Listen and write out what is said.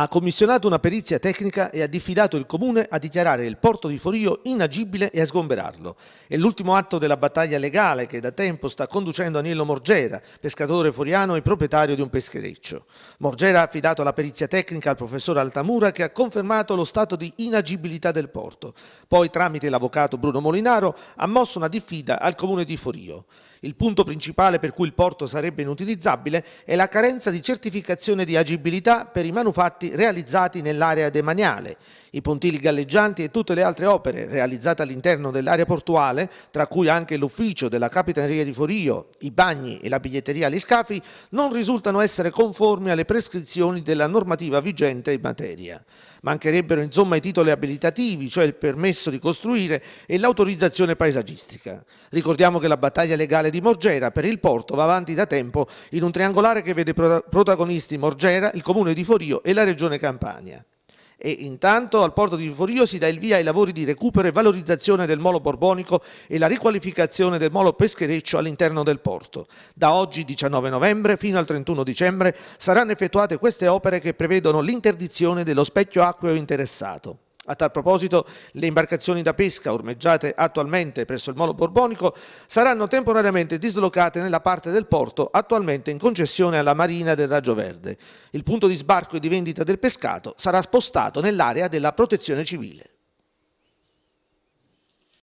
ha commissionato una perizia tecnica e ha diffidato il comune a dichiarare il porto di Forio inagibile e a sgomberarlo. È l'ultimo atto della battaglia legale che da tempo sta conducendo Aniello Morgera, pescatore foriano e proprietario di un peschereccio. Morgera ha affidato la perizia tecnica al professor Altamura che ha confermato lo stato di inagibilità del porto. Poi tramite l'avvocato Bruno Molinaro ha mosso una diffida al comune di Forio. Il punto principale per cui il porto sarebbe inutilizzabile è la carenza di certificazione di agibilità per i manufatti realizzati nell'area demaniale. I pontili galleggianti e tutte le altre opere realizzate all'interno dell'area portuale, tra cui anche l'ufficio della Capitaneria di Forio, i bagni e la biglietteria agli scafi, non risultano essere conformi alle prescrizioni della normativa vigente in materia. Mancherebbero insomma i titoli abilitativi, cioè il permesso di costruire e l'autorizzazione paesaggistica. Ricordiamo che la battaglia legale di Morgera per il porto va avanti da tempo in un triangolare che vede protagonisti Morgera, il comune di Forio e la Regione Campania. E intanto al porto di Forio si dà il via ai lavori di recupero e valorizzazione del molo borbonico e la riqualificazione del molo peschereccio all'interno del porto. Da oggi 19 novembre fino al 31 dicembre saranno effettuate queste opere che prevedono l'interdizione dello specchio acqueo interessato. A tal proposito, le imbarcazioni da pesca ormeggiate attualmente presso il molo borbonico saranno temporaneamente dislocate nella parte del porto attualmente in concessione alla Marina del Raggio Verde. Il punto di sbarco e di vendita del pescato sarà spostato nell'area della protezione civile.